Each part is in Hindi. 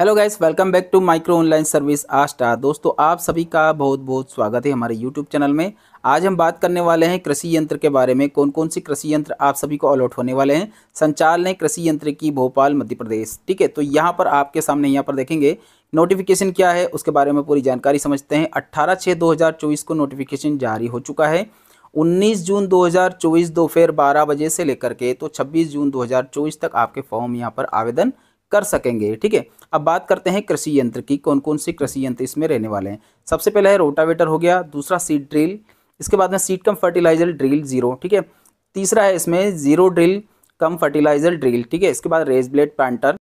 hello guys welcome back to micro online service आस्टा दोस्तों आप सभी का बहुत बहुत स्वागत है हमारे यूट्यूब चैनल में आज हम बात करने वाले हैं कृषि यंत्र के बारे में कौन कौन सी कृषि यंत्र आप सभी को अलॉट होने वाले हैं संचाल ने कृषि यंत्र की भोपाल मध्य प्रदेश ठीक है तो यहाँ पर आपके सामने यहाँ पर देखेंगे नोटिफिकेशन क्या है उसके बारे में पूरी जानकारी समझते हैं अट्ठारह छः दो को नोटिफिकेशन जारी हो चुका है 19 जून 2024 दोपहर 12 बजे से लेकर के तो 26 जून 2024 तक आपके फॉर्म यहाँ पर आवेदन कर सकेंगे ठीक है अब बात करते हैं कृषि यंत्र की कौन कौन से कृषि यंत्र इसमें रहने वाले हैं सबसे पहले है रोटावेटर हो गया दूसरा सीड ड्रिल इसके बाद में seed cum fertiliser drill zero ठीक है तीसरा है इसमें zero drill cum fertiliser drill ठीक है इसके बाद रेज ब्लेड प्लांटर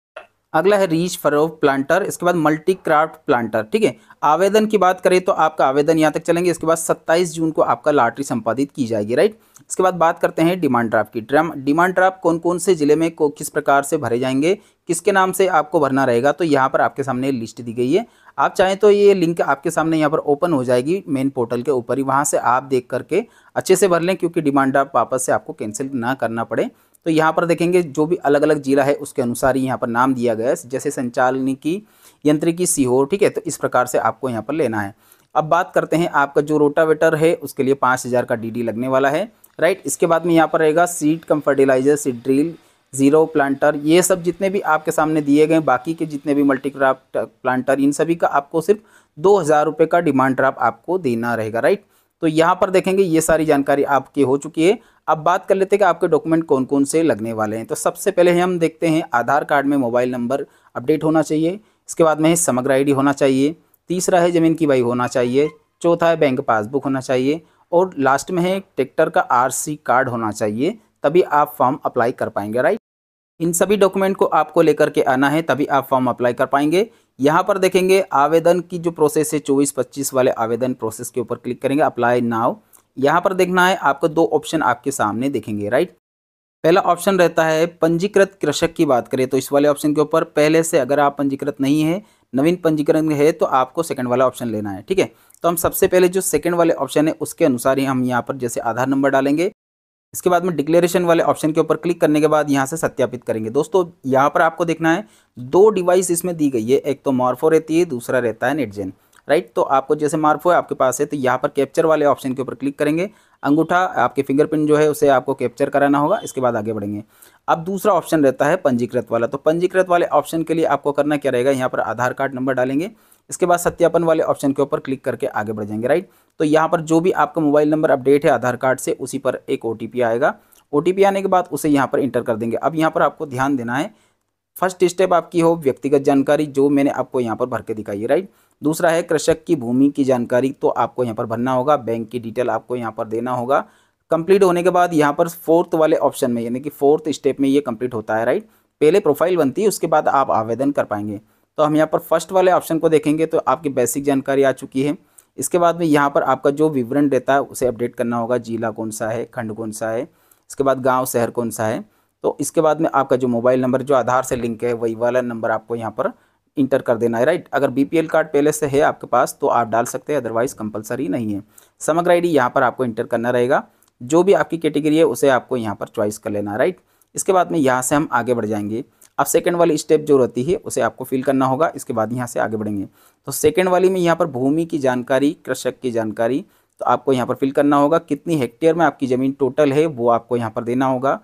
अगला है रीच फरो प्लांटर इसके बाद मल्टी क्राफ्ट प्लांटर ठीक है आवेदन की बात करें तो आपका आवेदन यहाँ तक चलेंगे इसके बाद 27 जून को आपका लॉटरी संपादित की जाएगी राइट इसके बाद बात करते हैं डिमांड ड्राफ्ट की डिमांड ड्राफ्ट कौन कौन से ज़िले में को किस प्रकार से भरे जाएंगे किसके नाम से आपको भरना रहेगा तो यहाँ पर आपके सामने लिस्ट दी गई है आप चाहें तो ये लिंक आपके सामने यहाँ पर ओपन हो जाएगी मेन पोर्टल के ऊपर ही वहाँ से आप देख करके अच्छे से भर लें क्योंकि डिमांड ड्राफ्ट वापस से आपको कैंसिल ना करना पड़े तो यहाँ पर देखेंगे जो भी अलग अलग जिला है उसके अनुसार ही यहाँ पर नाम दिया गया है जैसे की यंत्र की सीहोर ठीक है तो इस प्रकार से आपको यहाँ पर लेना है अब बात करते हैं आपका जो रोटावेटर है उसके लिए पाँच हज़ार का डीडी लगने वाला है राइट इसके बाद में यहाँ पर रहेगा seed cum fertiliser seed drill zero planter ये सब जितने भी आपके सामने दिए गए बाकी के जितने भी मल्टीक्राफ्ट प्लांटर इन सभी का आपको सिर्फ दो हज़ार रुपये का डिमांड ड्राफ्ट आपको देना रहेगा राइट तो यहाँ पर देखेंगे ये सारी जानकारी आपकी हो चुकी है अब बात कर लेते हैं कि आपके डॉक्यूमेंट कौन कौन से लगने वाले हैं तो सबसे पहले हम देखते हैं आधार कार्ड में मोबाइल नंबर अपडेट होना चाहिए इसके बाद में समग्र आई होना चाहिए तीसरा है ज़मीन की बाई होना चाहिए चौथा है बैंक पासबुक होना चाहिए और लास्ट में है ट्रैक्टर का आरसी कार्ड होना चाहिए तभी आप फॉर्म अप्लाई कर पाएंगे राइट इन सभी डॉक्यूमेंट को आपको लेकर के आना है तभी आप फॉर्म अप्लाई कर पाएंगे यहाँ पर देखेंगे आवेदन की जो प्रोसेस है चौबीस पच्चीस वाले आवेदन प्रोसेस के ऊपर क्लिक करेंगे अप्लाई नाव यहाँ पर देखना है आपको दो ऑप्शन आपके सामने देखेंगे राइट पहला ऑप्शन रहता है पंजीकृत कृषक की बात करें तो इस वाले ऑप्शन के ऊपर पहले से अगर आप पंजीकृत नहीं है नवीन पंजीकरण है तो आपको सेकंड वाला ऑप्शन लेना है ठीक है तो हम सबसे पहले जो सेकेंड वाले ऑप्शन है उसके अनुसार ही हम यहाँ पर जैसे आधार नंबर डालेंगे इसके बाद में डिक्लेरेशन वाले ऑप्शन के ऊपर क्लिक करने के बाद यहाँ से सत्यापित करेंगे दोस्तों यहाँ पर आपको देखना है दो डिवाइस इसमें दी गई है एक तो मार्फो रहती है दूसरा रहता है नेटजेन राइट तो आपको जैसे मार्फो है आपके पास है तो यहाँ पर कैप्चर वाले ऑप्शन के ऊपर क्लिक करेंगे अंगूठा आपके फिंगरप्रिंट जो है उसे आपको कैप्चर कराना होगा इसके बाद आगे बढ़ेंगे अब दूसरा ऑप्शन रहता है पंजीकृत वाला तो पंजीकृत वाले ऑप्शन के लिए आपको करना क्या रहेगा यहाँ पर आधार कार्ड नंबर डालेंगे इसके बाद सत्यापन वाले ऑप्शन के ऊपर क्लिक करके आगे बढ़ जाएंगे राइट तो यहाँ पर जो भी आपका मोबाइल नंबर अपडेट है आधार कार्ड से उसी पर एक ओ आएगा ओ आने के बाद उसे यहाँ पर इंटर कर देंगे अब यहाँ पर आपको ध्यान देना है फर्स्ट स्टेप आपकी हो व्यक्तिगत जानकारी जो मैंने आपको यहाँ पर भर के दिखाई है राइट दूसरा है कृषक की भूमि की जानकारी तो आपको यहाँ पर भरना होगा बैंक की डिटेल आपको यहाँ पर देना होगा कंप्लीट होने के बाद यहाँ पर फोर्थ वाले ऑप्शन में यानी कि फोर्थ स्टेप में ये कंप्लीट होता है राइट पहले प्रोफाइल बनती है उसके बाद आप आवेदन कर पाएंगे तो हम यहाँ पर फर्स्ट वाले ऑप्शन को देखेंगे तो आपकी बेसिक जानकारी आ चुकी है इसके बाद में यहाँ पर आपका जो विवरण रहता है उसे अपडेट करना होगा जिला कौन सा है खंड कौन सा है इसके बाद गाँव शहर कौन सा है तो इसके बाद में आपका जो मोबाइल नंबर जो आधार से लिंक है वही वाला नंबर आपको यहाँ पर इंटर कर देना है राइट अगर बी कार्ड पहले से है आपके पास तो आप डाल सकते हैं अदरवाइज कंपलसरी नहीं है समग्र आई यहाँ पर आपको इंटर करना रहेगा जो भी आपकी कैटेगरी है उसे आपको यहाँ पर चॉइस कर लेना राइट इसके बाद में यहाँ से हम आगे बढ़ जाएंगे अब सेकंड वाली स्टेप जो रहती है उसे आपको फिल करना होगा इसके बाद यहाँ से आगे बढ़ेंगे तो सेकंड वाली में यहाँ पर भूमि की जानकारी कृषक की जानकारी तो आपको यहाँ पर फिल करना होगा कितनी हेक्टेयर में आपकी ज़मीन टोटल है वो आपको यहाँ पर देना होगा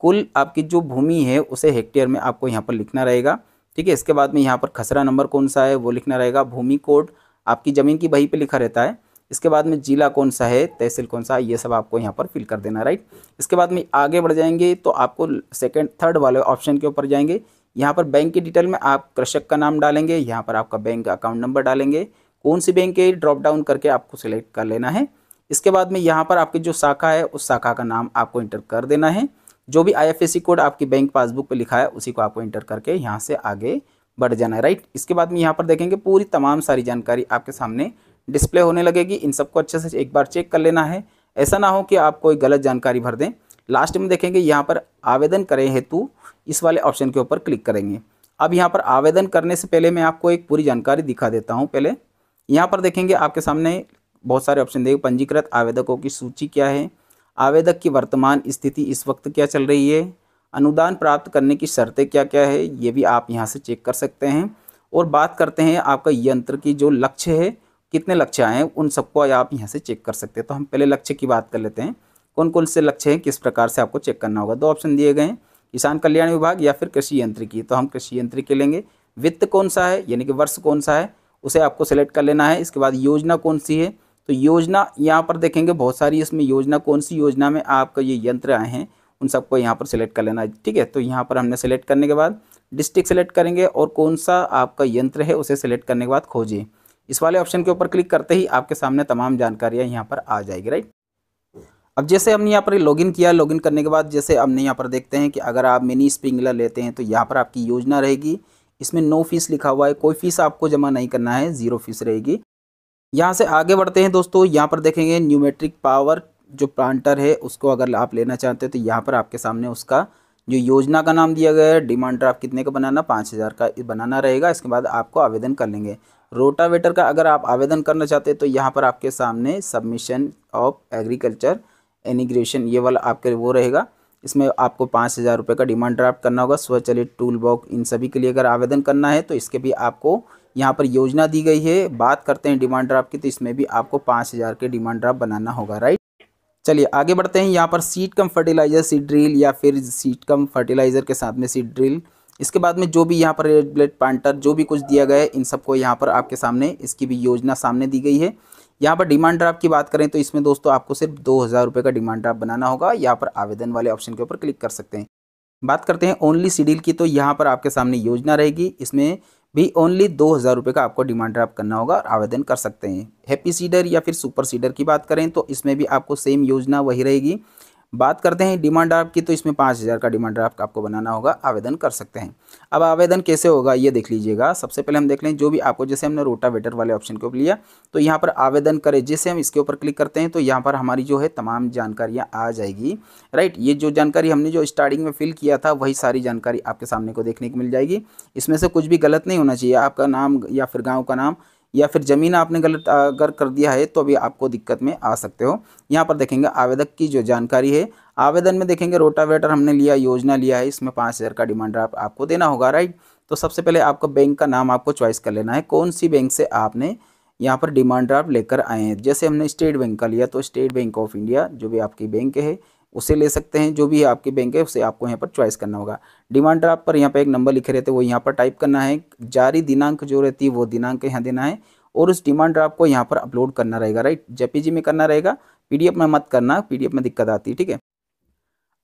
कुल आपकी जो भूमि है उसे हेक्टेयर में आपको यहाँ पर लिखना रहेगा ठीक है इसके बाद में यहाँ पर खसरा नंबर कौन सा है वो लिखना रहेगा भूमि कोड आपकी ज़मीन की बही पर लिखा रहता है इसके बाद में जिला कौन सा है तहसील कौन सा है ये सब आपको यहाँ पर फिल कर देना राइट इसके बाद में आगे बढ़ जाएंगे तो आपको सेकेंड थर्ड वाले ऑप्शन के ऊपर जाएंगे यहाँ पर बैंक की डिटेल में आप कृषक का नाम डालेंगे यहाँ पर आपका बैंक अकाउंट नंबर डालेंगे कौन सी बैंक के ड्रॉप डाउन करके आपको सिलेक्ट कर लेना है इसके बाद में यहाँ पर आपकी जो शाखा है उस शाखा का नाम आपको इंटर कर देना है जो भी आईएफएससी कोड आपकी बैंक पासबुक पे लिखा है उसी को आपको इंटर करके यहाँ से आगे बढ़ जाना है राइट इसके बाद में यहाँ पर देखेंगे पूरी तमाम सारी जानकारी आपके सामने डिस्प्ले होने लगेगी इन सबको अच्छे से एक बार चेक कर लेना है ऐसा ना हो कि आप कोई गलत जानकारी भर दें लास्ट में देखेंगे यहाँ पर आवेदन करें हेतु इस वाले ऑप्शन के ऊपर क्लिक करेंगे अब यहाँ पर आवेदन करने से पहले मैं आपको एक पूरी जानकारी दिखा देता हूँ पहले यहाँ पर देखेंगे आपके सामने बहुत सारे ऑप्शन देखिए पंजीकृत आवेदकों की सूची क्या है आवेदक की वर्तमान स्थिति इस वक्त क्या चल रही है अनुदान प्राप्त करने की शर्तें क्या क्या है ये भी आप यहाँ से चेक कर सकते हैं और बात करते हैं आपका यंत्र की जो लक्ष्य है कितने लक्ष्य आए हैं उन सबको आप यहाँ से चेक कर सकते हैं तो हम पहले लक्ष्य की बात कर लेते हैं कौन कौन से लक्ष्य हैं किस प्रकार से आपको चेक करना होगा दो ऑप्शन दिए गए हैं किसान कल्याण विभाग या फिर कृषि की तो हम कृषि के लेंगे वित्त कौन सा है यानी कि वर्ष कौन सा है उसे आपको सेलेक्ट कर लेना है इसके बाद योजना कौन सी है तो योजना यहाँ पर देखेंगे बहुत सारी इसमें योजना कौन सी योजना में आपका ये यंत्र आए हैं उन सबको यहाँ पर सिलेक्ट कर लेना है ठीक है तो यहाँ पर हमने सेलेक्ट करने के बाद डिस्ट्रिक्ट सेलेक्ट करेंगे और कौन सा आपका यंत्र है उसे सेलेक्ट करने के बाद खोजें इस वाले ऑप्शन के ऊपर क्लिक करते ही आपके सामने तमाम जानकारियाँ यहाँ पर आ जाएगी राइट अब जैसे हमने यहाँ पर लॉगिन किया लॉगिन करने के बाद जैसे हमने यहाँ पर देखते हैं कि अगर आप मिनी स्प्रिंगलर लेते हैं तो यहाँ पर आपकी योजना रहेगी इसमें नो फीस लिखा हुआ है कोई फीस आपको जमा नहीं करना है ज़ीरो फीस रहेगी यहाँ से आगे बढ़ते हैं दोस्तों यहाँ पर देखेंगे न्यूमेट्रिक पावर जो प्लांटर है उसको अगर आप लेना चाहते हैं तो यहाँ पर आपके सामने उसका जो योजना का नाम दिया गया है डिमांड ड्राफ्ट कितने का बनाना पाँच हज़ार का बनाना रहेगा इसके बाद आपको आवेदन कर लेंगे रोटावेटर का अगर आप आवेदन करना चाहते हैं तो यहाँ पर आपके सामने सबमिशन ऑफ एग्रीकल्चर एनिग्रेशन ये वाला आपके वो रहेगा इसमें आपको पाँच हज़ार रुपये का डिमांड ड्राफ्ट करना होगा स्वचलित टूल बॉक इन सभी के लिए अगर आवेदन करना है तो इसके भी आपको यहाँ पर योजना दी गई है बात करते हैं डिमांड ड्राफ्ट की तो इसमें भी आपको पाँच हज़ार के डिमांड ड्राफ्ट बनाना होगा राइट चलिए आगे बढ़ते हैं यहाँ पर seed cum fertiliser seed drill या फिर सीट कम फर्टिलाइज़र के साथ में सीड ड्रिल इसके बाद में जो भी यहाँ पर रेड ब्लड पांटर जो भी कुछ दिया गया है इन सबको यहाँ पर आपके सामने इसकी भी योजना सामने दी गई है यहाँ पर डिमांड ड्राफ्ट की बात करें तो इसमें दोस्तों आपको सिर्फ दो हज़ार रुपये का डिमांड ड्राफ्ट बनाना होगा यहाँ पर आवेदन वाले ऑप्शन के ऊपर क्लिक कर सकते हैं बात करते हैं ओनली सीडील की तो यहाँ पर आपके सामने योजना रहेगी इसमें भी ओनली दो हज़ार रुपये का आपको डिमांड ड्राफ्ट करना होगा और आवेदन कर सकते हैं हैप्पी सीडर या फिर सुपर सीडर की बात करें तो इसमें भी आपको सेम योजना वही रहेगी बात करते हैं डिमांड ड्राफ्ट की तो इसमें पाँच हज़ार का डिमांड ड्राफ्ट आपको बनाना होगा आवेदन कर सकते हैं अब आवेदन कैसे होगा ये देख लीजिएगा सबसे पहले हम देख लें जो भी आपको जैसे हमने रोटावेटर वाले ऑप्शन के ऊपर लिया तो यहाँ पर आवेदन करें जैसे हम इसके ऊपर क्लिक करते हैं तो यहाँ पर हमारी जो है तमाम जानकारियाँ आ जाएगी राइट ये जो जानकारी हमने जो स्टार्टिंग में फिल किया था वही सारी जानकारी आपके सामने को देखने को मिल जाएगी इसमें से कुछ भी गलत नहीं होना चाहिए आपका नाम या फिर गाँव का नाम या फिर ज़मीन आपने गलत अगर कर दिया है तो अभी आपको दिक्कत में आ सकते हो यहाँ पर देखेंगे आवेदक की जो जानकारी है आवेदन में देखेंगे रोटावेटर हमने लिया योजना लिया है इसमें पाँच हज़ार का डिमांड ड्राफ्ट आपको देना होगा राइट तो सबसे पहले आपको बैंक का नाम आपको चॉइस कर लेना है कौन सी बैंक से आपने यहाँ पर डिमांड ड्राफ्ट लेकर आए हैं जैसे हमने स्टेट बैंक का लिया तो स्टेट बैंक ऑफ इंडिया जो भी आपकी बैंक है उसे ले सकते हैं जो भी आपकी बैंक है उसे आपको यहाँ पर चॉइस करना होगा डिमांड ड्राफ्ट पर यहाँ पर एक नंबर लिखे रहते हैं वो यहाँ पर टाइप करना है जारी दिनांक जो रहती है वो दिनांक यहाँ देना है और उस डिमांड ड्राफ्ट को यहाँ पर अपलोड करना रहेगा राइट जेपीजी में करना रहेगा पीडीएफ में मत करना पीडीएफ में दिक्कत आती है ठीक है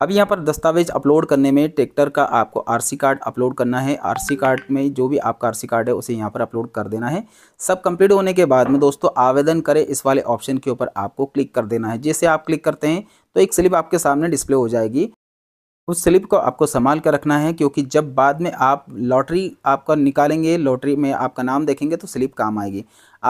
अब यहाँ पर दस्तावेज अपलोड करने में ट्रैक्टर का आपको आरसी कार्ड अपलोड करना है आरसी कार्ड में जो भी आपका आरसी कार्ड है उसे यहाँ पर अपलोड कर देना है सब कंप्लीट होने के बाद में दोस्तों आवेदन करें इस वाले ऑप्शन के ऊपर आपको क्लिक कर देना है जैसे आप क्लिक करते हैं तो एक स्लिप आपके सामने डिस्प्ले हो जाएगी उस स्लिप को आपको संभाल कर रखना है क्योंकि जब बाद में आप लॉटरी आपका निकालेंगे लॉटरी में आपका नाम देखेंगे तो स्लिप काम आएगी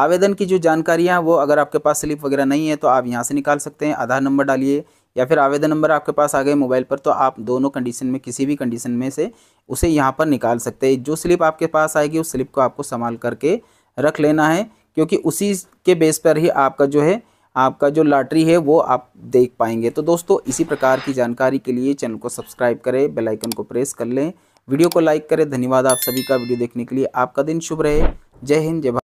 आवेदन की जो जानकारियाँ वो अगर आपके पास स्लिप वगैरह नहीं है तो आप यहाँ से निकाल सकते हैं आधार नंबर डालिए या फिर आवेदन नंबर आपके पास आ गए मोबाइल पर तो आप दोनों कंडीशन में किसी भी कंडीशन में से उसे यहाँ पर निकाल सकते हैं जो स्लिप आपके पास आएगी उस स्लिप को आपको संभाल करके रख लेना है क्योंकि उसी के बेस पर ही आपका जो है आपका जो लॉटरी है वो आप देख पाएंगे तो दोस्तों इसी प्रकार की जानकारी के लिए चैनल को सब्सक्राइब करें बेल आइकन को प्रेस कर लें वीडियो को लाइक करें धन्यवाद आप सभी का वीडियो देखने के लिए आपका दिन शुभ रहे जय हिंद जय